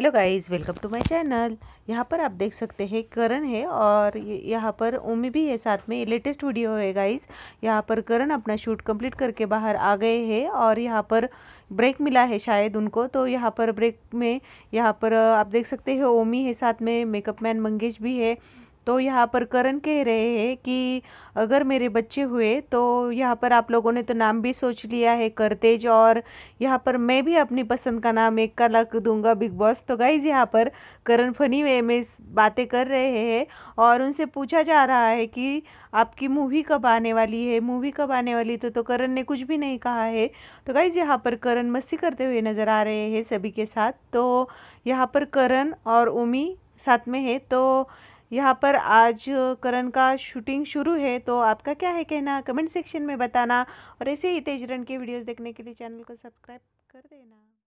hello guys welcome to my channel यहाँ पर आप देख सकते हैं करण है और यहाँ पर ओमी भी है साथ में ये लेटेस्ट वीडियो है गाइस यहाँ पर करण अपना शूट कंप्लीट करके बाहर आ गए हैं और यहाँ पर ब्रेक मिला है शायद उनको तो यहाँ पर ब्रेक में यहाँ पर आप देख सकते हैं ओमी है साथ में मेकअप मैन मंगेश भी है तो यहाँ पर करण कह रहे हैं कि अगर मेरे बच्चे हुए तो यहाँ पर आप लोगों ने तो नाम भी सोच लिया है करतेज और यहाँ पर मैं भी अपनी पसंद का नाम एक का लक दूंगा बिग बॉस तो गाइज यहाँ पर करण फनी वे में बातें कर रहे हैं और उनसे पूछा जा रहा है कि आपकी मूवी कब आने वाली है मूवी कब आने वाली तो, तो करण ने कुछ भी नहीं कहा है तो गाइज यहाँ पर करण मस्ती करते हुए नज़र आ रहे हैं सभी के साथ तो यहाँ पर करण और उमी साथ में है तो यहाँ पर आज करण का शूटिंग शुरू है तो आपका क्या है कहना कमेंट सेक्शन में बताना और ऐसे ही तेजरन के वीडियोस देखने के लिए चैनल को सब्सक्राइब कर देना